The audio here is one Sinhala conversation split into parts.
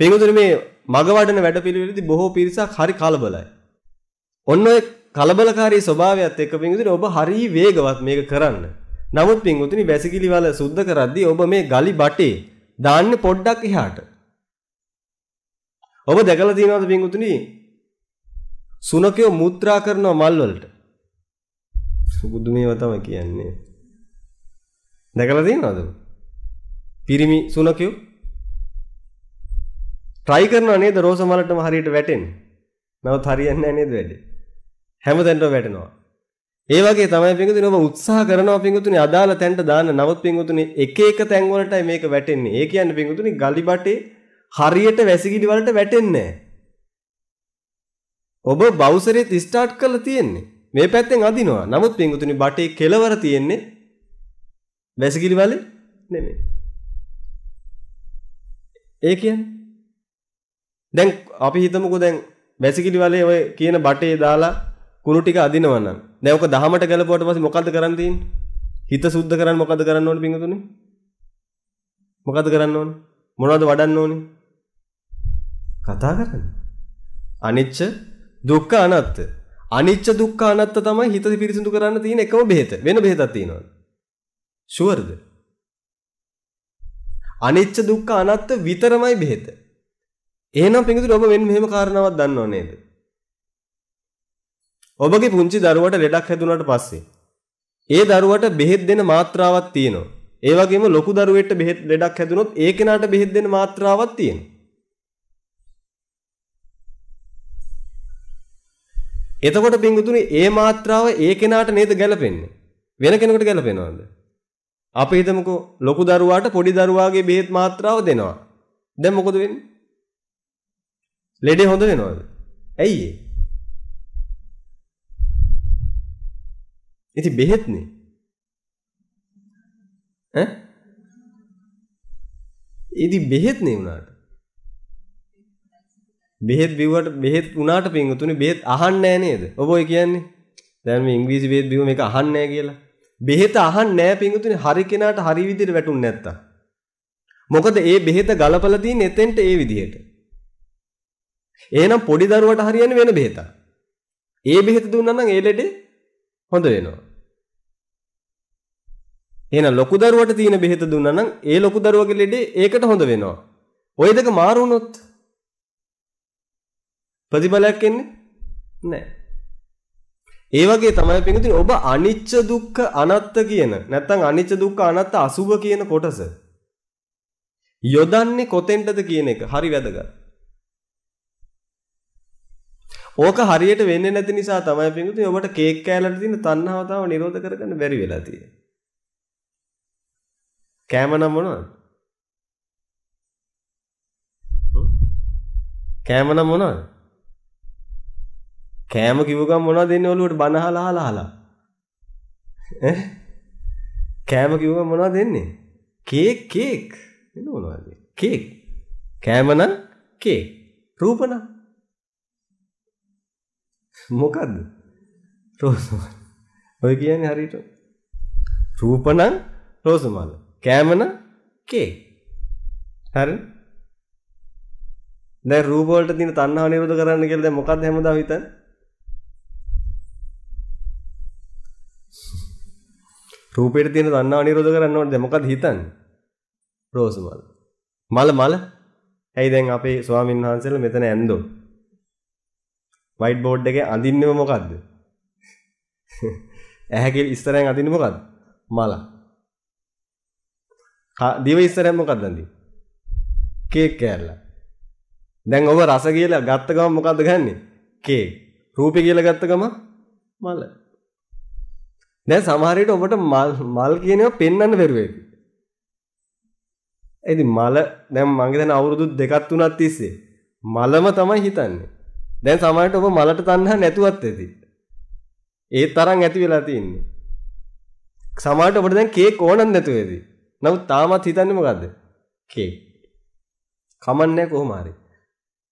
පින්වතුනි මේ මග වඩන වැඩපිළිවෙලදී බොහෝ පිරිසක් හරි කලබලයි. ඔන්න ඔය කලබලකාරී ස්වභාවයත් එක්ක පින්වතුනි ඔබ හරි වේගවත් මේක කරන්න. නමුත් පින්වතුනි වැසිකිලි වල සුද්ධ කරද්දී ඔබ මේ ගලි බටේ දාන්න පොඩ්ඩක් එහාට. ඔබ දැකලා තියෙනවද පින්වතුනි? සුනකයෝ මුත්‍රා කරන මල් වලට. සුබුදු මේවා තමයි කියන්නේ. දැකලා තියෙනවද? පිරිමි සුනකයෝ try කරනවා නේද රෝස මලටම හරියට වැටෙන්න. නවත් හරියන්නේ නැහැ නේද වැඩේ. හැමතැනටම වැටෙනවා. ඒ වගේ තමයි පිංගුතුනි ඔබ උත්සාහ කරනවා පිංගුතුනි අදාළ තැනට දාන්න. නවත් පිංගුතුනි එක එක තැන් වලටයි මේක වැටෙන්නේ. ඒ කියන්නේ පිංගුතුනි ගලිබටේ හරියට වැසිකිලි වලට වැටෙන්නේ ඔබ බවුසරෙත් ස්ටාර්ට් කරලා තියෙන්නේ. මේ පැත්තෙන් අදිනවා. නමුත් පිංගුතුනි බටේ කෙලවර තියෙන්නේ වැසිකිලි වලේ නෙමෙයි. ඒ කියන්නේ දැන් අපි හිතමුකෝ දැන් වැසිකිලි වලේ ඔය කියන බටේ දාලා කුණු ටික අදිනවා නම් දැන් ඔක 10ට ගලපුවට පස්සේ මොකද්ද කරන්න තියෙන්නේ? හිත සුද්ධ කරන්න මොකද්ද කරන්න ඕනේ පිංගුතුනේ? මොකද්ද කරන්න ඕනේ? මොනවද වඩන්න ඕනේ? කතා කරන්න. අනිච්ච දුක්ඛ අනාත්ත. අනිච්ච දුක්ඛ අනාත්ත තමයි හිත පිරිසිදු කරන්න තියෙන එකම බෙහෙත. වෙන බෙහෙතක් තියෙනවද? ෂුවර්ද? අනිච්ච දුක්ඛ අනාත්ත විතරමයි බෙහෙත. එහෙනම් පිංගුතුනි ඔබ වෙන මෙහෙම කාරණාවක් දන්නව නේද? ඔබගේ පුංචි දරුවට ලෙඩක් හැදුනාට පස්සේ ඒ දරුවට බෙහෙත් දෙන මාත්‍රාවක් තියෙනවා. ඒ වගේම ලොකු දරුවෙක්ට බෙහෙත් ලෙඩක් හැදුනොත් ඒ කෙනාට බෙහෙත් දෙන මාත්‍රාවක් තියෙනවා. එතකොට පිංගුතුනි ඒ මාත්‍රාව ඒ කෙනාට නේද ගැලපෙන්නේ? වෙන කෙනෙකුට ගැලපෙනවද? අපි හිතමුකෝ ලොකු දරුවාට පොඩි දරුවාගේ බෙහෙත් මාත්‍රාව දෙනවා. දැන් මොකද වෙන්නේ? ලෙඩේ හොඳ වෙනවද? ඇයි ඒ? ඉතින් බෙහෙත්නේ. ඈ? ඉතින් බෙහෙත්නේ උනාට. බෙහෙත් බිව්වට බෙහෙත් උනාට පින්තුනේ බෙහෙත් අහන්නේ නේද? ඔබ ඔය කියන්නේ. දැන් මේ ඉංග්‍රීසි බෙහෙත් බිව්ව මේක අහන්නේ කියලා. බෙහෙත අහන්නේ නැහැ පින්තුනේ හරි කෙනාට හරි විදිහට වැටුන්නේ නැත්තම්. මොකද ඒ බෙහෙත ගලපලා තියෙන්නේ එතෙන්ට ඒ විදිහට. එහෙනම් පොඩි දරුවට හරියන්නේ වෙන බෙහෙතක්. ඒ බෙහෙත දුන්නා නම් ඒ ලෙඩේ හොඳ වෙනවා. එහෙනම් ලොකු දරුවට තියෙන බෙහෙත දුන්නා නම් ඒ ලොකු දරුවගේ ලෙඩේ ඒකට හොඳ වෙනවා. ওই දෙක මාරු වුණොත් ප්‍රතිඵලයක් එන්නේ නැහැ. ඒ වගේ තමයි පින්තුනි ඔබ අනිච්ච දුක්ඛ අනාත්ත කියන නැත්නම් අනිච්ච දුක්ඛ අනාත්ත අසුභ කියන කොටස යොදන්නේ කොතෙන්ටද කියන එක හරි වැදගත්. ඕක හරියට වෙන්නේ නැති නිසා තමයි පිඟුතුනි ඔබට කේක් කෑල්ලට තියෙන තණ්හාව තාම නිරෝධ කරගන්න බැරි වෙලා තියෙන්නේ. කෑම නම් මොනවද? කෑම නම් මොනවද? කෑම කිව්ව ගමන් මොනවද එන්නේ ඔළුවට බන අහලා අහලා අහලා? ඈ? කෑම කිව්ව ගමන් මොනවද එන්නේ? කේක් කේක් එන්නේ මොනවද? කේක්. කෑම නම් කේක්. රූප නම් මොකද්ද? රෝසමල්. ඔය කියන්නේ හරියට රූපණං රෝසමල්. කෑමන කේ. හරි? දැන් රූප වලට තියෙන තණ්හාව නිරෝධ කරන්න කියලා දැන් මොකද්ද හැමදාම හිතන්නේ? රූපේට තියෙන තණ්හාව නිරෝධ කරන්න ඕනේ දැන් මොකද්ද හිතන්නේ? රෝසමල්. මල මල. ඇයි දැන් අපේ ස්වාමීන් වහන්සේලා මෙතන ඇන්දෝ? වයිට් බෝඩ් එකේ අඳින්නේ මොකද්ද? ඇහැගේ ඉස්සරහෙන් අඳින්නේ මොකද්ද? මල. දිව ඉස්සරහෙන් මොකද්ද අඳින්නේ? කේක් කෑල්ල. දැන් ඔබ රස කියලා ගත්ත ගමන් මොකද්ද ගන්නෙ? කේක්. රූපේ කියලා ගත්ත ගමන් මල. දැන් සමහර විට ඔබට මල් මල් කියන ඒවා පෙන්වන්න බැරුව ඇති. ඉතින් මල දැන් මගේ දැන් අවුරුදු දෙකක් තුනක් තිස්සේ මලම තමයි හිතන්නේ. දැන් සමහරට ඔබ මලට තණ්හා නැතුවත් ඇති. ඒ තරම් ඇති වෙලා තියෙන්නේ. සමහරට ඔබට දැන් කේක් ඕනක් නැතුව ඇති. නමුත් තාමත් හිතන්නේ මොකද්ද? කේක්. කමන්නේ කොහොම හරි.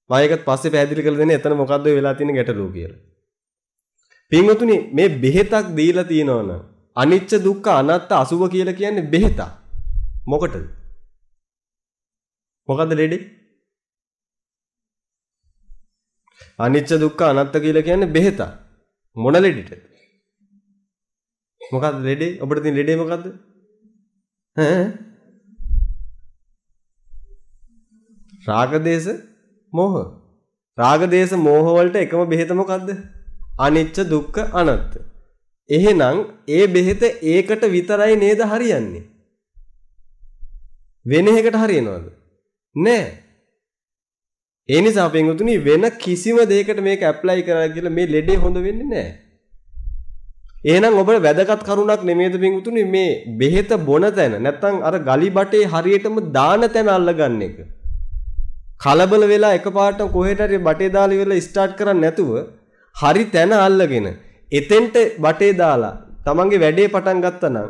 මම ඒකත් පස්සේ පැහැදිලි කරලා දෙන්නේ එතන මොකද්ද වෙලා තියෙන ගැටලුව කියලා. පින්වතුනි මේ බෙහෙතක් දීලා තියෙනවනම් අනිච්ච දුක්ඛ අනාත්ත අසුභ කියලා කියන්නේ බෙහෙතක්. මොකටද? මොකද්ද ලෙඩේ? අනිච්ච දුක්ඛ අනාත්ත කියලා කියන්නේ බෙහෙත. මොන ලෙඩෙට? මොකද්ද ලෙඩේ? ඔබට තියෙන ලෙඩේ මොකද්ද? ඈ? රාගදේශ මෝහ. රාගදේශ මෝහ වලට එකම බෙහෙත මොකද්ද? අනිච්ච දුක්ඛ අනාත්ත. එහෙනම් ඒ බෙහෙත ඒකට විතරයි නේද හරියන්නේ? වෙන එකකට හරියනවද? නෑ. ඒ නිසා වෙන්තුනි වෙන කිසිම දෙයකට මේක ඇප්ලයි කරලා කියලා මේ ලෙඩේ හොඳ වෙන්නේ නැහැ. එහෙනම් ඔබට වැදගත් කරුණක් නෙමෙයිද වෙන්තුනි මේ බෙහෙත බොන තැන නැත්නම් අර ගලි බටේ හරියටම දාන තැන අල්ලගන්න එක. කලබල වෙලා එකපාරට කොහෙට හරි බටේ දාලා ඉවරලා ස්ටාර්ට් කරන්නේ නැතුව හරි තැන අල්ලගෙන එතෙන්ට බටේ දාලා තමන්ගේ වැඩේ පටන් ගත්තා නම්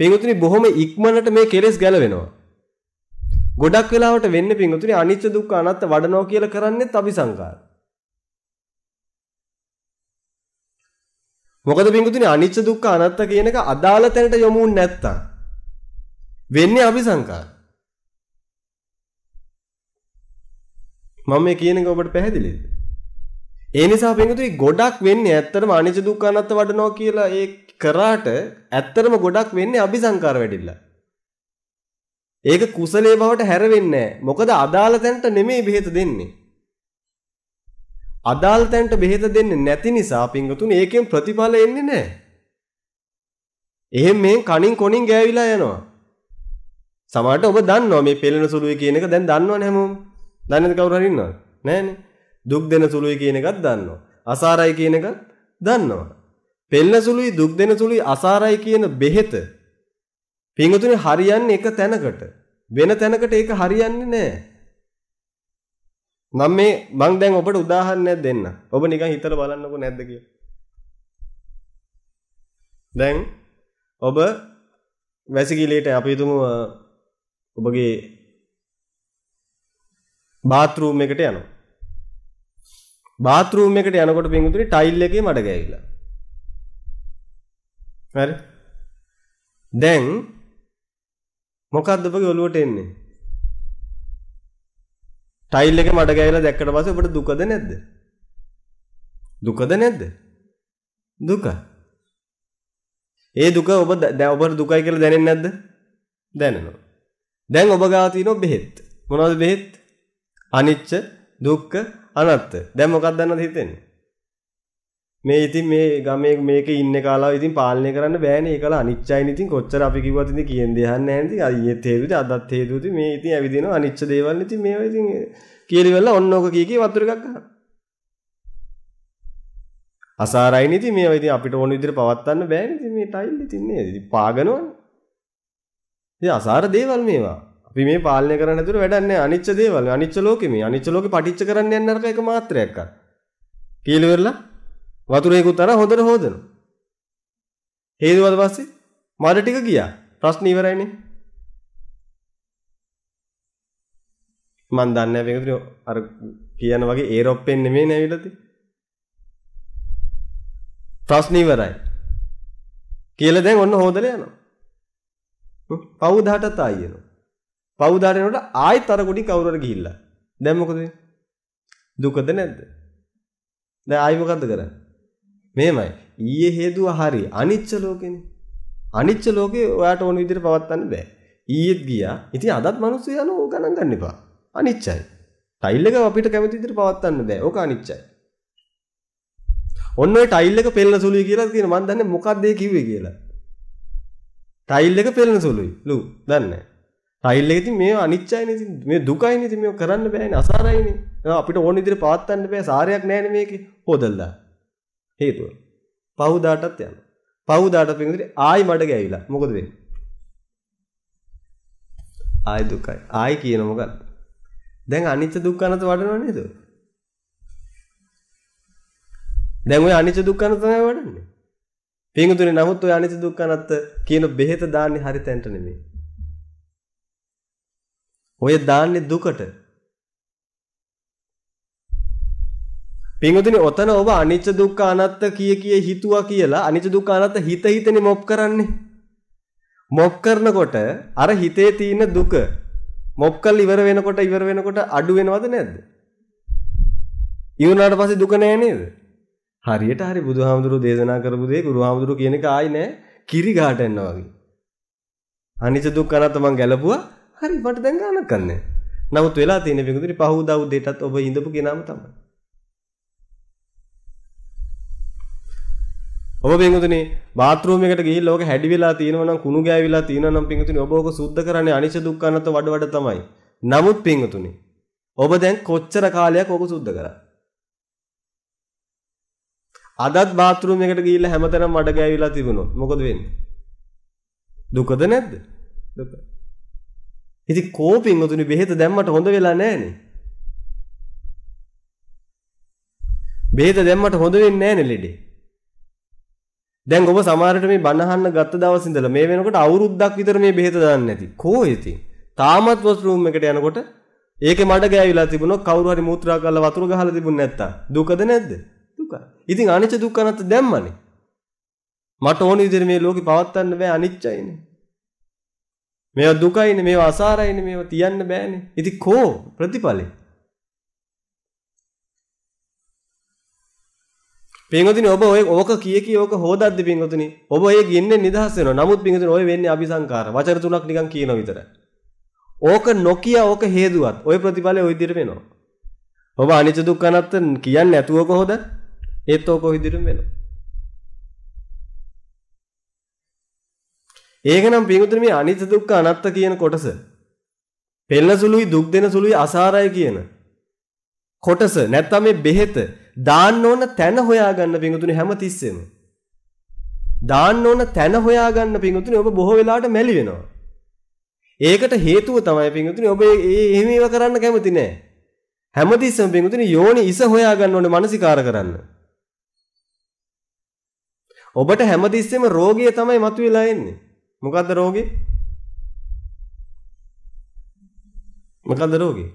පින්වතුනි බොහොම ඉක්මනට මේ කෙලෙස් ගැලවෙනවා. ගොඩක් වෙලාවට වෙන්නේ පිංගුතුනි අනිත්‍ය දුක්ඛ අනාත්ම වඩනවා කියලා කරන්නේත් අபிසංකාර. මොකද පිංගුතුනි අනිත්‍ය දුක්ඛ අනාත්ම කියන එක අදාළ තැනට යොමු නැත්තම් වෙන්නේ අபிසංකාර. මම මේ කියන එක ඔබට පැහැදිලිද? ඒ නිසා පින්තුයි ගොඩක් වෙන්නේ ඇත්තටම අනිච්ච දුක්ඛ අනාත්ම වඩනවා කියලා ඒ කරාට ඇත්තටම ගොඩක් වෙන්නේ අபிසංකාර වැඩිලා. ඒක කුසලයේ බවට හැරෙන්නේ මොකද අදාළ තැනට නෙමෙයි බෙහෙත දෙන්නේ. අදාළ තැනට බෙහෙත දෙන්නේ නැති නිසා පිංගතුනේ ඒකෙන් ප්‍රතිඵල එන්නේ නැහැ. එහෙන් මෙහෙන් කණින් කොණින් ගෑවිලා යනවා. සමහරට ඔබ දන්නවා මේ පෙළෙන සුළුයි කියන එක දැන් දන්නවනේ හැමෝම. දන්නේද කවුරු හරි ඉන්නවද? නෑනේ. දුක් දෙන සුළුයි කියන එකත් දන්නවා. අසාරයි කියන එකත් දන්නවා. පෙළෙන සුළුයි දුක් දෙන සුළුයි අසාරයි කියන බෙහෙත පින්වතුනි හරියන්නේ එක තැනකට. වෙන තැනකට ඒක හරියන්නේ නැහැ. මම මේ මං දැන් ඔබට උදාහරණයක් දෙන්න. ඔබ නිකන් හිතලා බලන්නකෝ නැද්ද කියලා. දැන් ඔබ වැසිකිළියට අපි හිතමු ඔබගේ බාත් รู ම් එකට යනවා. බාත් รู ම් එකට යනකොට පින්වතුනි ටයිල් එකේ මඩ ගෑවිලා. හරි? දැන් මොකද්ද ඔබගේ ඔළුවට එන්නේ? ටයිල් එකේ මඩ ගෑවිලා දැක්කට පස්සේ ඔබට දුකද නැද්ද? දුකද නැද්ද? දුක. ඒ දුක ඔබ දැන් ඔබට දුකයි කියලා දැනෙන්නේ නැද්ද? දැනෙනවා. දැන් ඔබ ගාව තියෙනවා බෙහෙත්. මොනවද බෙහෙත්? අනිච්ච, දුක්ඛ, අනාත්ත. දැන් මොකක්ද දන්නවද හිතෙන්නේ? මේ ඉතින් මේ ගමේ මේක ඉන්න කාලාව ඉතින් පාලනය කරන්න බෑනේ ඒකලා අනිච්චයිනේ ඉතින් කොච්චර අපි කිව්වත් ඉතින් කියන්නේ දෙහන්නේ නැහැ ඉතින් අයියත් හේතුවද අදත් හේතුවද මේ ඉතින් ඇවිදිනවා අනිච්ච දේවල් ඉතින් මේවා ඉතින් කියලා ඉවරලා ඔන්න ඕක කී කී වතුර එකක් ගන්නවා අසාරයිනේ ඉතින් මේවා ඉතින් අපිට ඕන විදිහට පවත්වන්න බෑනේ ඉතින් මේ ටයිල් ඉතින් නේද ඉතින් පාගනවනේ ඉතින් අසාර දේවල් මේවා අපි මේ පාලනය කරන්න ඇතුළු වැඩක් නැහැ අනිච්ච දේවල් අනිච්ච ලෝකෙ මේ අනිච්ච ලෝකෙ පටිච්ච කරන්න යන්න අරක එක මාත්‍රයක් අර කියලා ඉවරලා වතුරේකුත් අර හොඳට හොදනවා. හේදුවාද පස්සේ මඩ ටික ගියා. ප්‍රශ්න ඉවරයිනේ. මන් දන්නේ නැහැ මේකේ අර කියන වගේ ඒරොප්පෙන් නෙමෙයි නැවිලා තියෙන්නේ. ප්‍රශ්න ඉවරයි. කියලා දැන් ඔන්න හොදලා යනවා. පවුදාටත් ආයෙ එනවා. පවුදාට එනකොට ආයෙත් අර කුඩි කවුරු හරි ගිහිල්ලා. දැන් මොකද වෙන්නේ? දුකද නැද්ද? දැන් ආයෙ මොකද්ද කරන්නේ? මෙහෙමයි. ඊයේ හේතුව හරි අනිච්ච ලෝකෙනේ. අනිච්ච ලෝකේ ඔයාට ඕන විදිහට පවත්වන්න බෑ. ඊයේත් ගියා. ඉතින් අදත් මිනිස්සු යන ඕක ගණන් ගන්න එපා. අනිච්චයි. ටයිල් එක අපිට කැමති විදිහට පවත්වන්න බෑ. ඕක අනිච්චයි. ඔන්න ඔය ටයිල් එක පෙළන සුළුයි කියලා කියන මම දන්නේ මොකක්ද ඒ කිව්වේ කියලා. ටයිල් එක පෙළන සුළුයි. ලු දන්නේ. ටයිල් එක ඉතින් මේ අනිච්චයිනේ ඉතින් මේ දුකයිනේ ඉතින් මේක කරන්න බෑනේ අසාරයිනේ. අපිට ඕන විදිහට පවත්වන්න බෑ සාරයක් නෑනේ මේකේ. හොදල්ලා. හේතුව. පහුදාටත් යනවා. පහුදාට පින්දිරි ආයි මඩ ගෑවිලා. මොකද වෙන්නේ? ආයි දුකයි. ආයි කියන මොකක්ද? දැන් අනිත්‍ය දුක්ඛ අනත වඩනව නේද? දැන් ඔය අනිත්‍ය දුක්ඛ අනත තමයි වඩන්නේ. පින්තුනේ නමුත් ඔය අනිත්‍ය දුක්ඛ අනත්ත කියන බෙහෙත දාන්නේ හරි තැනට නෙමෙයි. ඔය දාන්නේ දුකට. පින්වතුනි ඔතන ඔබ අනිච්ච දුක්ඛ අනාත්ත කිය කිය හිතුවා කියලා අනිච්ච දුක්ඛ අනාත්ත හිත හිතනේ මොප් කරන්නේ. මොප් කරනකොට අර හිතේ තියෙන දුක මොප් කරලා ඉවර වෙනකොට ඉවර වෙනකොට අඩු වෙනවද නැද්ද? ඉවුනාට පස්සේ දුක නෑ නේද? හරියට හරි බුදුහාමුදුරුවෝ දේශනා කරපු දේ ගුරුහාමුදුරුවෝ කියන එක ආයි නෑ කිරි ගහට යනවා වගේ. අනිච්ච දුක්ඛ අනාත්ත මං ගැලපුවා. හරි මට දැන් ගානක් නැහැ. නමුත් වෙලා තියෙන විගුදුරි පහවදා උදේටත් ඔබ ඉඳපු කෙනාම තමයි. ඔබ බින්දුනේ බාත් รู ම් එකට ගිහිල්ලා ඕක හැඩි වෙලා තියෙනවා නම් කුණු ගෑවිලා තියෙනවා නම් බින්දුනේ ඔබ ඕක සුද්ධ කරන්නේ අනිච්ච දුක්ඛ අනත්ත වඩ වඩ තමයි. නමුත් බින්දුනේ ඔබ දැන් කොච්චර කාලයක් ඕක සුද්ධ කරා? අදත් බාත් รู ම් එකට ගිහිල්ලා හැමතැනම වඩ ගෑවිලා තිබුණොත් මොකද වෙන්නේ? දුකද නැද්ද? දුක. ඉතින් කෝපින් උතුනේ බෙහෙත දැම්මට හොඳ වෙලා නැහනේ. බෙහෙත දැම්මට හොඳ වෙන්නේ නැහනේ ලෙඩේ. දැන් ඔබ සමහරට මේ බණ අහන්න ගත්ත දවස් ඉඳලා මේ වෙනකොට අවුරුද්දක් විතර මේ බෙහෙත දාන්නේ නැති. කෝ ඉතින්? තාමත් වොස්රූම් එකට යනකොට ඒකේ මඩ ගෑවිලා තිබුණොත් කවුරු හරි මූත්‍රා කරලා වතුර ගහලා තිබුණ නැත්තම් දුකද නැද්ද? දුකයි. ඉතින් අනිච්ච දුක්ඛ නැත්ත දැම්මනේ. මට ඕන විදිහට මේ ලෝකේ පවත්වන්න බෑ අනිච්චයිනේ. මේවා දුකයිනේ මේවා අසාරයිනේ මේවා තියන්න බෑනේ. ඉතින් කෝ ප්‍රතිඵලේ පින්වතුනි ඔබ ඔය ඕක කිය කී ඕක හොදද්දි පින්වතුනි ඔබ ඔය ගින්නේ නිදහස් වෙනවා. නමුත් පින්වතුනි ඔය වෙන්නේ අபிසංකාර. වචන තුනක් නිකන් කියන විතර. ඕක නොකිය ඕක හේතුවත් ඔය ප්‍රතිඵලය ওই විදිහට වෙනවා. ඔබ අනිත්‍ය දුක්ඛ අනාත්ම කියන්නේ නැතුව කොහොද? ඒත් ඕක ওই විදිහටම වෙනවා. ඒකනම් පින්වතුනි මේ අනිත්‍ය දුක්ඛ අනාත්ම කියන කොටස පෙළන සුළුයි දුක් දෙන සුළුයි අසාරයි කියන කොටස නැත්තම් මේ බෙහෙත දාන්න ඕන තැන හොයාගන්න පිඟුතුනි හැමතිස්සෙම. දාන්න ඕන තැන හොයාගන්න පිඟුතුනි ඔබ බොහෝ වෙලාවට මැලි වෙනවා. ඒකට හේතුව තමයි පිඟුතුනි ඔබ එහෙම ඒවා කරන්න කැමති නෑ. හැමතිස්සෙම පිඟුතුනි යෝනි ඉස හොයාගන්න ඕනේ මානසිකාර කරන්න. ඔබට හැමතිස්සෙම රෝගිය තමයි මතුවලා එන්නේ. මොකද්ද රෝගේ? මොකද්ද රෝගේ?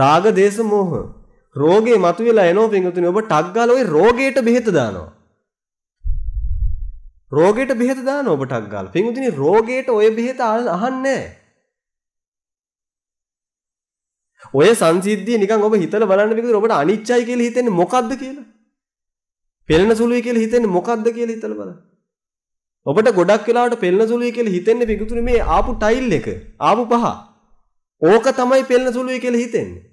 රාග දේශ මොහ. රෝගේ මතුවෙලා එනෝ පින්වතුනි ඔබ ටක් ගාලා ওই රෝගයට බෙහෙත දානවා. රෝගයට බෙහෙත දානවා ඔබ ටක් ගාලා. පින්වතුනි රෝගයට ඔය බෙහෙත අහන්නේ නැහැ. ඔය සංසිද්ධිය නිකන් ඔබ හිතලා බලන්න විදිහට ඔබට අනිච්චයි කියලා හිතෙන්නේ මොකද්ද කියලා? පෙළෙන සුළුයි කියලා හිතෙන්නේ මොකද්ද කියලා හිතලා බලන්න. ඔබට ගොඩක් වෙලාවට පෙළෙන සුළුයි කියලා හිතෙන්නේ පිටුතුනේ මේ ආපු ටයිල් එක, ආපු පහ. ඕක තමයි පෙළෙන සුළුයි කියලා හිතෙන්නේ.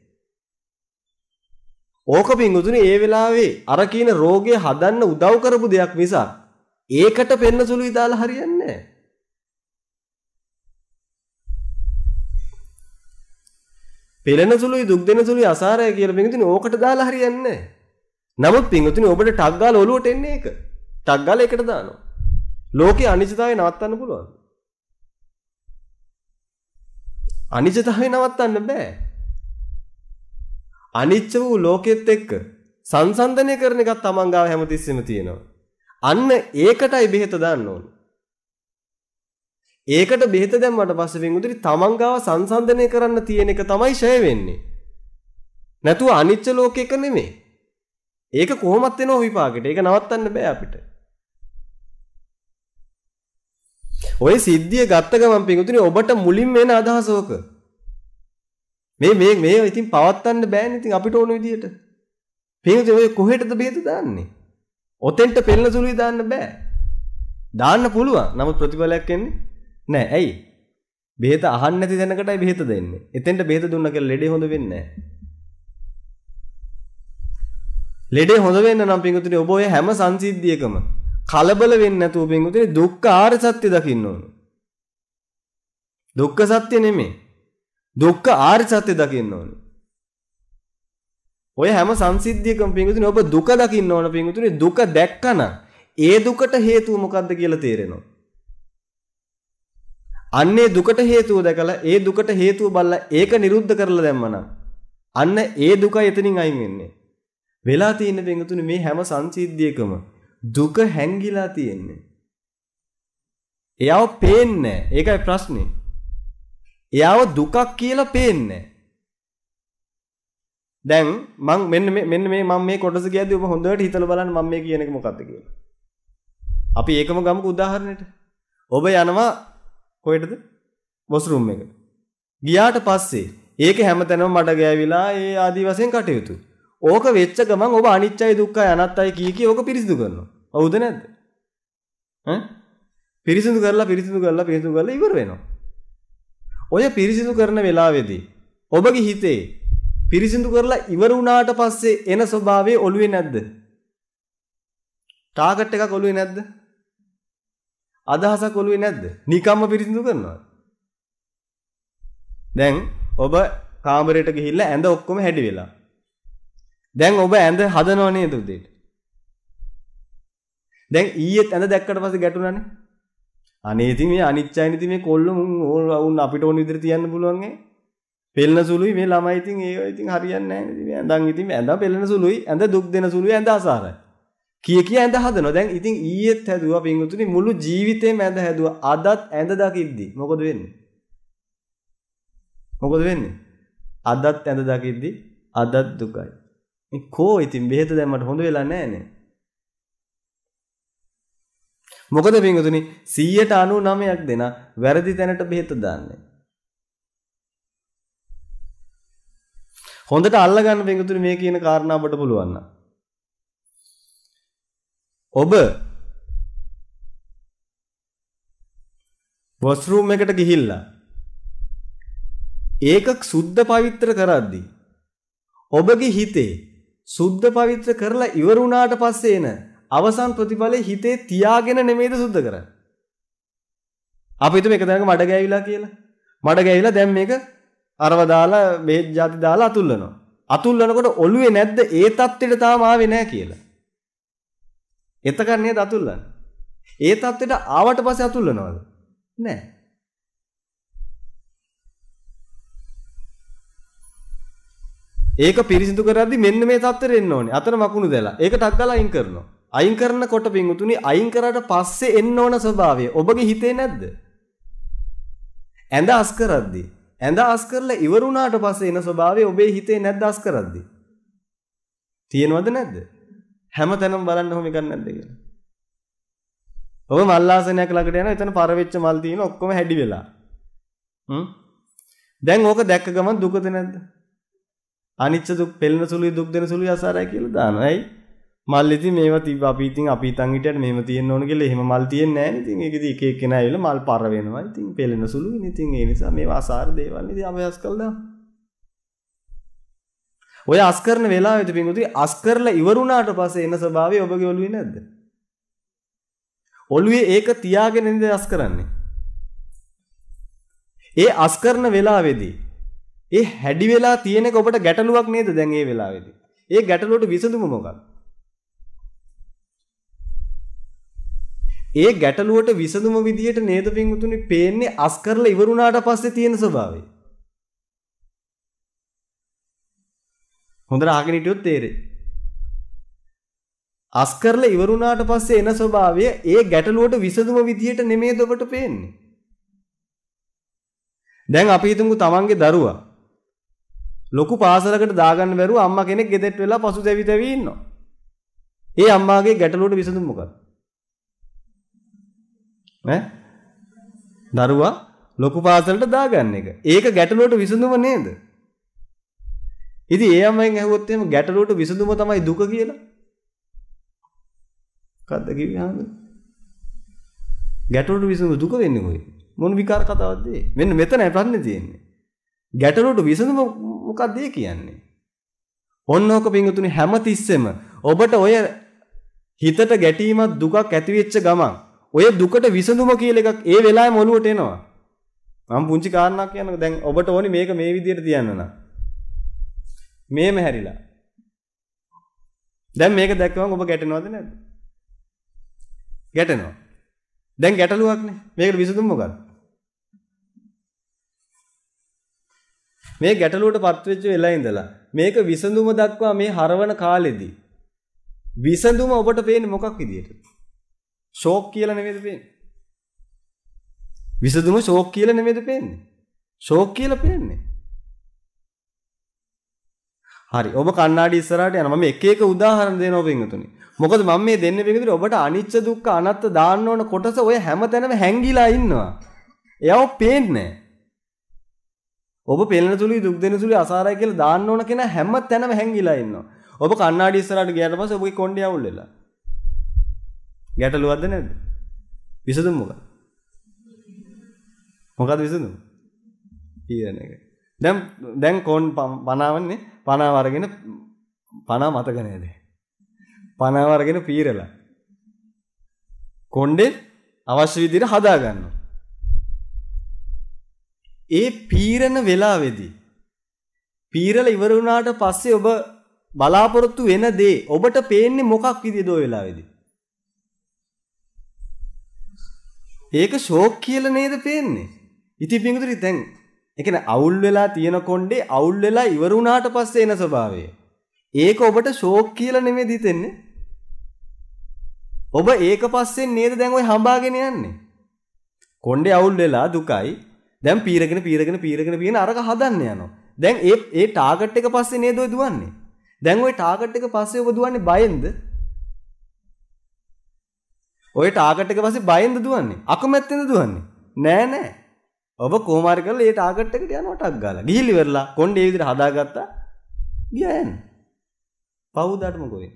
ඕක පිංගුතුනි ඒ වෙලාවේ අර කියන රෝගය හදන්න උදව් කරපු දෙයක් මිසක් ඒකට පෙන්න සුළුයි දාලා හරියන්නේ නැහැ. පෙළෙන සුළුයි දුක් දෙන සුළුයි අසාරය කියලා පිංගුතුනි ඕකට දාලා හරියන්නේ නැහැ. නමුත් පිංගුතුනි ඔබට ටක් ගාලා ඔලුවට එන්නේ ඒක. ටක් ගාලා ඒකට දානවා. ලෝකේ අනිත්‍යතාවය නවත්තන්න පුළුවන්. අනිත්‍යතාවය නවත්තන්න බෑ. අනිච්ච වූ ලෝකෙත් එක්ක සංසන්දනය කරන එකක් Taman ගාව හැමතිස්සෙම තියෙනවා. අන්න ඒකටයි බෙහෙත දාන්න ඕන. ඒකට බෙහෙත දැම්මට පස්සේ වෙන්ගුදිරි Taman ගාව සංසන්දනය කරන්න තියෙන එක තමයි ෂය වෙන්නේ. නැතුව අනිච්ච ලෝකයක නෙමෙයි. ඒක කොහොමත් එනෝ විපාකෙට. ඒක නවත්තන්න බෑ අපිට. ඔය සිද්ධිය ගත්ත ගමන් පිඟුතුනි ඔබට මුලින්ම එන අදහස ඕක. මේ මේ මේ ඉතින් පවත්තන්න බෑනේ ඉතින් අපිට ඕන විදියට. පින්විතේ ඔය කොහෙටද බේද දාන්නේ? ඔතෙන්ට පෙළන සුළුයි දාන්න බෑ. දාන්න පුළුවන්. නමුත් ප්‍රතිඵලයක් එන්නේ නෑ. ඇයි? බෙහෙත අහන්න නැති දැනකටයි බෙහෙත දෙන්නේ. එතෙන්ට බෙහෙත දුන්න කියලා ලෙඩේ හොඳ වෙන්නේ ලෙඩේ හොඳ වෙන්න නම් පින්විතේ ඔබ ඔය හැම සංසිද්ධියකම කලබල වෙන්නේ නැතුව පින්විතේ දුක්ඛ ආර්ය සත්‍ය දකින්න ඕන. දුක්ඛ සත්‍ය නෙමෙයි. දුක්ඛ ආර්ය සත්‍ය දකින්න ඕනේ. ඔය හැම සංසිද්ධියකම පින්විතුනේ ඔබ දුක දකින්න ඕන පින්විතුනේ දුක දැක්කනම් ඒ දුකට හේතුව මොකද්ද කියලා තේරෙනවා. අන්නේ දුකට හේතුව දැකලා ඒ දුකට හේතුව බලලා ඒක නිරුද්ධ කරලා දැම්මනම් අන්න ඒ දුක එතනින් අයින් වෙන්නේ. වෙලා තියෙන පින්විතුනේ මේ හැම සංසිද්ධියකම දුක හැංගිලා තියෙන්නේ. එයාව පේන්නේ ඒකයි ප්‍රශ්නේ. එයාව දුකක් කියලා පේන්නේ දැන් මං මෙන්න මේ මෙන්න මේ මම මේ කොටස කියද්දී ඔබ හොඳට හිතලා බලන්න මම මේ කියන එක මොකක්ද කියලා. අපි ඒකම ගමුකු උදාහරණයට. ඔබ යනවා කොහෙටද? වොස්රූම් එකට. ගියාට පස්සේ ඒක හැමතැනම මඩ ගෑවිලා ඒ ආදි වශයෙන් කටයුතු. ඕක වෙච්ච ගමන් ඔබ අනිත්‍යයි දුක්ඛයි අනාත්තයි කී කී ඕක පිරිසිදු කරනවා. හවුද නැද්ද? ඈ පිරිසිදු කරලා පිරිසිදු කරලා පිරිසිදු කරලා ඉවර වෙනවා. ඔය පිරිසිදු කරන වෙලාවේදී ඔබගේ හිතේ පිරිසිදු කරලා ඉවර වුණාට පස්සේ එන ස්වභාවය ඔළුවේ නැද්ද? ටාගට් එකක් ඔළුවේ නැද්ද? අදහසක් ඔළුවේ නැද්ද? නිකම්ම පිරිසිදු කරනවා. දැන් ඔබ කාමරයට ගිහිල්ලා ඇඳ ඔක්කොම හැඩි වෙලා. දැන් ඔබ ඇඳ හදනව නේද උදේට? දැන් ඊයේත් ඇඳ දැක්කට පස්සේ ගැටුණානේ. අනේ ඉතින් මේ අනිච්චයින් ඉතින් මේ කොල්ලෝ උන් අපිට ඕන විදිහට තියන්න පුළුවන් ඈ. පෙළන සුළුයි මේ ළමයි ඉතින් ඒව ඉතින් හරියන්නේ නැහැ ඉතින් ඇඳන් ඉතින් ඇඳ පෙළන සුළුයි ඇඳ දුක් දෙන සුළුයි ඇඳ අසාරයි. කිය කිය ඇඳ හදනවා. දැන් ඉතින් ඊයේත් හැදුවා පින්වුතුනි මුළු ජීවිතේම ඇඳ හැදුවා. අදත් ඇඳ දකිද්දි මොකද වෙන්නේ? මොකද වෙන්නේ? අදත් ඇඳ දකිද්දි අදත් දුකයි. මේ කෝ ඉතින් බෙහෙත දැම්මට හොඳ වෙලා නැහැ නේ. මොකද පින්වතුනි 199ක් දෙන වැරදි තැනට බෙහෙත දාන්නේ. හොඳට අල්ලගන්න පින්වතුනි මේ කියන කාරණා ඔබට පුළුවන් නම්. ඔබ වොස්රූම් එකට ගිහිල්ලා ඒක සුද්ධ පවිත්‍ර කරද්දී ඔබගේ හිතේ සුද්ධ පවිත්‍ර කරලා ඉවරුණාට පස්සේ එන අවසන් ප්‍රතිඵලය හිතේ තියාගෙන නෙමෙයිද සුද්ධ කරන්නේ. අපි හිතමු එක දැනක මඩ ගෑවිලා කියලා. මඩ ගෑවිලා දැන් මේක අරව දාලා බෙහෙත් ಜಾති දාලා අතුල්ලනවා. අතුල්ලනකොට ඔළුවේ නැද්ද ඒ தත්ත්වෙට තාම ආවේ නැහැ කියලා. එතකන් නේද අතුල්ලන්නේ. ඒ தත්ත්වෙට ආවට පස්සේ අතුල්ලනවද? නැහැ. ඒක පිරිසිදු කරද්දි මෙන්න මේ தත්ත්වෙට එන්න ඕනේ. අතන මකුණු දැලා. ඒක ටක් ගාලා අයින් කරනවා. අයින් කරනකොට පිංගුතුනි අයින් කරාට පස්සේ එන්න ඕන ස්වභාවය ඔබගේ හිතේ නැද්ද? ඇඳ අස් කරද්දී ඇඳ අස් කරලා ඉවරුණාට පස්සේ එන ස්වභාවය ඔබේ හිතේ නැද්ද අස් කරද්දී? තියෙනවද නැද්ද? හැමතැනම බලන්න ඕම එකක් නැද්ද කියලා. ඔබ මල්ලාසනයක් ළඟට යනවා එතන පරවෙච්ච මල් තියෙන ඔක්කොම හැඩි වෙලා. හ්ම් දැන් ඕක දැක්ක ගමන් දුකද නැද්ද? අනිච්ච දුක් පෙළෙන සුළුයි දුක් දෙන සුළුයි අසාරයි කියලා දානවා. ඇයි? මල් ඉතින් මේවා තිබ්බ අපි ඉතින් අපි ඉතින් හිටියට මෙහෙම තියෙන්න ඕන කියලා එහෙම මල් තියෙන්නේ නැහැ ඉතින් ඒක ඉතින් එක එක කෙනා ඇවිල්ලා මල් පර වෙනවා ඉතින් පෙළෙන සුළුයිනේ ඉතින් ඒ නිසා මේවා අසාර දේවල් ඉතින් අභ්‍යාස කළා ඔය අස් කරන වෙලාවෙදී පිඟුති අස් කරලා ඉවරුණාට පස්සේ එන ස්වභාවය ඔබගේ ඔළුවේ නැද්ද ඔළුවේ ඒක තියාගෙන ඉඳ අස් කරන්නේ ඒ අස් කරන වෙලාවේදී ඒ හැඩි වෙලා තියෙනක ඔබට ගැටලුවක් නේද දැන් ඒ වෙලාවේදී ඒ ගැටලුවට විසඳුම මොකක්ද ඒ ගැටලුවට විසඳුම විදියට නේද පිංගුතුනි පේන්නේ අස් කරලා ඉවරුණාට පස්සේ තියෙන ස්වභාවය. හොඳට අහගෙන හිටියොත් තේරෙයි. අස් කරලා ඉවරුණාට පස්සේ එන ස්වභාවය ඒ ගැටලුවට විසඳුම විදියට නෙමෙයිද ඔබට පේන්නේ. දැන් අපි හිතමු තමන්ගේ දරුවා ලොකු පාසලකට දාගන්න බැරුව අම්මා කෙනෙක් ගෙදෙට්ට වෙලා පසුතැවි තැවි ඉන්නවා. ඒ අම්මාගේ ගැටලුවට විසඳුම මොකක්ද? ඈ දරුවා ලොකු පාසලට දාගන්න එක. ඒක ගැටලුවට විසඳුම නේද? ඉතින් ඒ අම්මෙන් ඇහුවොත් එහෙම ගැටලුවට විසඳුම තමයි දුක කියලා. මොකද්ද කිව්වේ ආන්ද? ගැටලුවට විසඳුම දුක වෙන්නේ කොහේ? මොන විකාර කතාවක්ද ඒ? මෙන්න මෙතනයි ප්‍රශ්නේ තියෙන්නේ. ගැටලුවට විසඳුම මොකක්ද ඒ කියන්නේ? ඔන්න ඕක පිංගුතුනි හැම තිස්සෙම ඔබට ඔය හිතට ගැටීමක් දුකක් ඇති වෙච්ච ගමන් ඔය දුකට විසඳුම කියලා එකක් ඒ වෙලාවෙම ඔළුවට එනවා. මම පුංචි කාරණාවක් කියන්නකෝ දැන් ඔබට ඕනි මේක මේ විදියට තියන්න නම්. මේම හැරිලා. දැන් මේක දැක්කම ඔබ ගැටෙනවද නැද්ද? ගැටෙනවා. දැන් ගැටලුවක්නේ. මේකට විසඳුම මොකක්ද? මේ ගැටලුවටපත් වෙච්ච වෙලාව ඉඳලා මේක විසඳුම දක්වා මේ හරවන කාලෙදී විසඳුම ඔබට පේන්නේ මොකක් විදියටද? ෂෝක් කියලා නෙමෙයිද පේන්නේ? විසඳුම ෂෝක් කියලා නෙමෙයිද පේන්නේ? ෂෝක් කියලා පේන්නේ. හරි. ඔබ කණ්ණාඩි ඉස්සරහට යනවා. මම එක එක උදාහරණ දෙනවා බින්දුතුනි. මොකද මම මේ දෙන්නේ බින්දුතුනි ඔබට අනිච්ච දුක්ඛ අනාත්ත දාන්න ඕන කොටස ඔය හැමතැනම හැංගිලා ඉන්නවා. එයාව පේන්නේ ඔබ පෙළෙන තුලයි දුක් දෙන තුලයි අසාරයි කියලා දාන්න ඕන කෙනා හැම තැනම හැංගිලා ඉන්නවා. ඔබ කණ්ණාඩි ඉස්සරහට ගියාට පස්සේ ඔබගේ කොණ්ඩේ අවුල් වෙලා. ගැටලුවක්ද නැද්ද? විසඳුම් මොකක්ද? මොකද්ද විසඳුම්? පීඩන එක. දැන් දැන් කෝන් පනාවන්නේ පනාව අරගෙන පනාව මතක නේද? පනාව අරගෙන පීරලා. කොණ්ඩේ අවශ්‍ය විදිහට හදා ගන්නවා. ඒ පීරන වෙලාවේදී පීරලා ඉවර වුණාට පස්සේ ඔබ බලාපොරොත්තු වෙන දේ ඔබට පේන්නේ මොකක් විදිහද ওই වෙලාවේදී? ඒක ෂෝක් කියලා නේද පේන්නේ. ඉතින් පින්වතුනි දැන් ඒ කියන්නේ අවුල් වෙලා තියෙන කොණ්ඩේ අවුල් වෙලා ඉවර වුණාට පස්සේ එන ස්වභාවය. ඒක ඔබට ෂෝක් කියලා නෙමෙයි දිතෙන්නේ. ඔබ ඒක පස්සේ නේද දැන් ওই හඹාගෙන යන්නේ. කොණ්ඩේ අවුල් වෙලා දුකයි. දැන් පීරගෙන පීරගෙන පීරගෙන පීන අරක හදන්න යනවා. දැන් ඒ ඒ ටාගට් එක පස්සේ නේද ඔය දුවන්නේ. දැන් ওই ටාගට් එක පස්සේ ඔබ දුවන්නේ බයෙන්ද? ඔය ටාගට් එක පස්සේ බයෙන්ද දුවන්නේ? අකමැත්තෙන්ද දුවන්නේ? නෑ නෑ. ඔබ කොමාර කරලා ඒ ටාගට් එකට යනවා ටක් ගාලා. ගිහිලි වෙරලා කොණ්ඩේ ඒ විදිහට හදාගත්තා. ගියා යන්න. පවුදාට මොකද වෙන්නේ?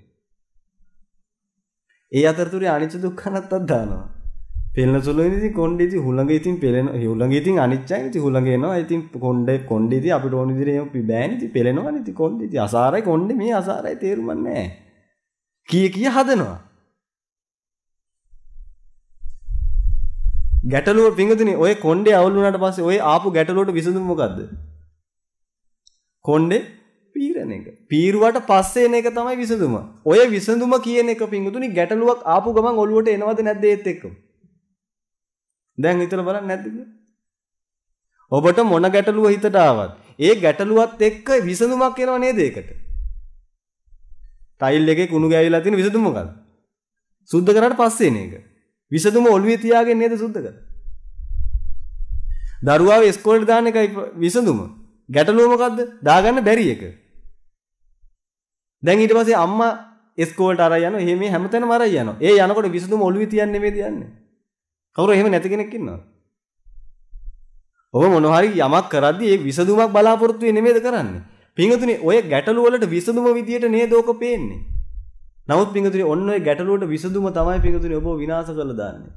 ඒ අතරතුරේ අනිච්ච දුක්ඛ නැත්තක් දානවා. පෙළන සුළුනේ ඉතින් කොණ්ඩේ ඉතින් හුළඟ ඉතින් පෙළෙන හුළඟ ඉතින් අනිච්චයි ඉතින් හුළඟ එනවා ඉතින් කොණ්ඩේ කොණ්ඩේ ඉතින් අපිට ඕන විදිහට එහෙම බෑනේ ඉතින් පෙළෙනවනේ ඉතින් කොණ්ඩේ ඉතින් අසාරයි කොණ්ඩේ මේ අසාරයි තේරුම් ගන්නෑ කී කී හදනවා ගැටලුව පිංගුතුනි ඔය කොණ්ඩේ අවුල් වුණාට පස්සේ ඔය ආපු ගැටලුවට විසඳුම මොකද්ද? කොණ්ඩේ පීරණ එක. පීරුවට පස්සේ එන එක තමයි විසඳුම. ඔය විසඳුම කියන එක පිංගුතුනි ගැටලුවක් ආපු ගමන් ඔළුවට එනවද නැද්ද ඒත් එක්කම? දැන් හිතලා බලන්න නැද්ද ඔබට මොන ගැටලුව හිතට ආවත් ඒ ගැටලුවත් එක්ක විසඳුමක් එනව නේද ඒකට? ටයිල් එකේ කුණු ගෑවිලා තියෙන විසඳුම මොකද්ද? සුද්ධ කරාට පස්සේ එන එක. විසඳුම ඔළුවේ තියාගෙන නේද සුද්ධ කරන්නේ? දරුවාව ඉස්කෝලේ දාන එකයි විසඳුම. ගැටලුව මොකද්ද? දාගන්න බැරි එක. දැන් ඊට පස්සේ අම්මා ඉස්කෝලට අරයි යනවා. එහෙම හැමතැනම අරයි යනවා. ඒ යනකොට විසඳුම ඔළුවේ තියන්නේ නෙමෙයි යන්නේ. කවුරු එහෙම නැති කෙනෙක් ඉන්නවද? ඔබ මොනවා හරි යමක් කරද්දී ඒ විසඳුමක් බලාපොරොත්තු වෙන්නේ නෙමෙයිද කරන්නේ? පින්වතුනි ඔය ගැටලුව වලට විසඳුම විදියට නේද ඕක පේන්නේ? නමුත් පිංගුතුනි ඔන්න ඔය ගැටලුවට විසඳුම තමයි පිංගුතුනි ඔබ විනාශ කරලා දාන්නේ.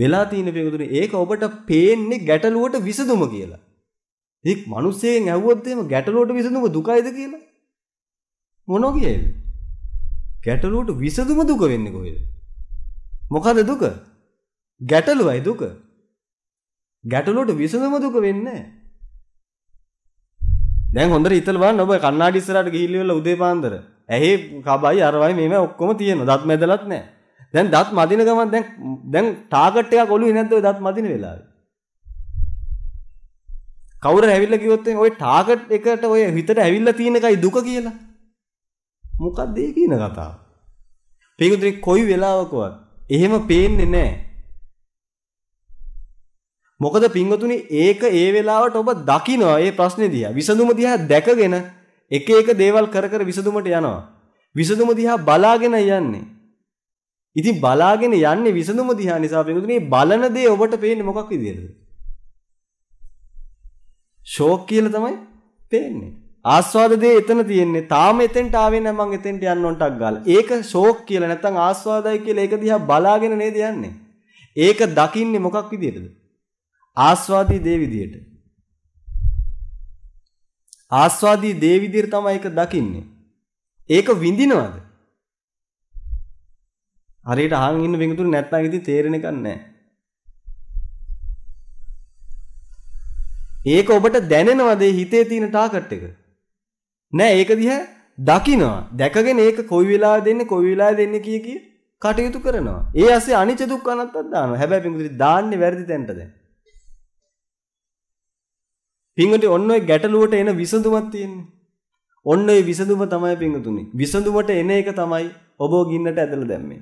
වෙලා තියෙන පිංගුතුනි ඒක ඔබට පේන්නේ ගැටලුවට විසඳුම කියලා. ඉතින් මිනිස්සෙන් ඇහුවොත් එහෙම ගැටලුවට විසඳුම දුකයිද කියලා? මොනෝ කියේද? ගැටලුවට විසඳුම දුක වෙන්නේ කොහෙද? මොකද දුක? ගැටලුවයි දුක. ගැටලුවට විසඳුම දුක වෙන්නේ දැන් හොඳට ඉතල බලන්න ඔබ කන්නාඩි ඉස්සරහට ගිහිල්ලා උදේ පාන්දර ඇහි කබයි අරවයි මේම ඔක්කොම තියෙනවා. දත් මැදලත් නැහැ. දැන් දත් මදින ගමන් දැන් දැන් ටාගට් එකක් ඔළුවේ නැද්ද ඔය දත් මදින වෙලාවේ? කවුරු ඇවිල්ලා කිව්වොත් ඔය ටාගට් එකට ඔය හිතට ඇවිල්ලා තියෙන එකයි දුක කියලා. මොකක්ද ඒ කියන කතාව? පිටුදුරි කොයි වෙලාවකවත් එහෙම පේන්නේ නැහැ. මොකද පින්වතුනි ඒක ඒ වෙලාවට ඔබ දකිනවා මේ ප්‍රශ්නේ දිහා විසඳුම දිහා දැකගෙන එක එක දේවල් කර කර විසඳුමට යනවා. විසඳුම දිහා බලාගෙන යන්නේ. ඉතින් බලාගෙන යන්නේ විසඳුම දිහා නිසා පිටුනේ බලන දේ ඔබට පේන්නේ මොකක් විදියටද? ෂෝක් කියලා තමයි පේන්නේ. ආස්වාද දේ එතන තියෙන්නේ. තාම එතෙන්ට ආවේ නැහැ මං එතෙන්ට යන්න ඕනටක් ගාලා. ඒක ෂෝක් කියලා නැත්නම් ආස්වාදයි කියලා ඒක දිහා බලාගෙන නේද යන්නේ. ඒක දකින්නේ මොකක් විදියටද? ආස්වාදී දේ විදියට. ආස්වාදී දේ විදිහට තමයි ඒක දකින්නේ. ඒක විඳිනවද? හරියට අහන් ඉන්න වෙඟුතුරු නැත්නම් ඉතින් තේරෙන එකක් නැහැ. ඒක ඔබට දැනෙනවද හිතේ තියෙන ටාගට් එක? නෑ ඒක දිහා දකිනවා. දැකගෙන ඒක කොයි වෙලාවෙ දෙන්නේ කොයි වෙලාවෙ දෙන්නේ කිය කී කටයුතු කරනවා. ඒ ඇස්සේ අනිච්ච දුක්ඛ අනත්තක් දානවා. හැබැයි වෙඟුතුරු දාන්නේ වැරදි තැනට දැන්. පින්වතුනි ඔන්න ඔය ගැටලුවට එන විසඳුමක් තියෙන්නේ. ඔන්න ඔය විසඳුම තමයි පින්වතුනි. විසඳුමට එන එක තමයි ඔබව ගින්නට ඇදලා දැම්මේ.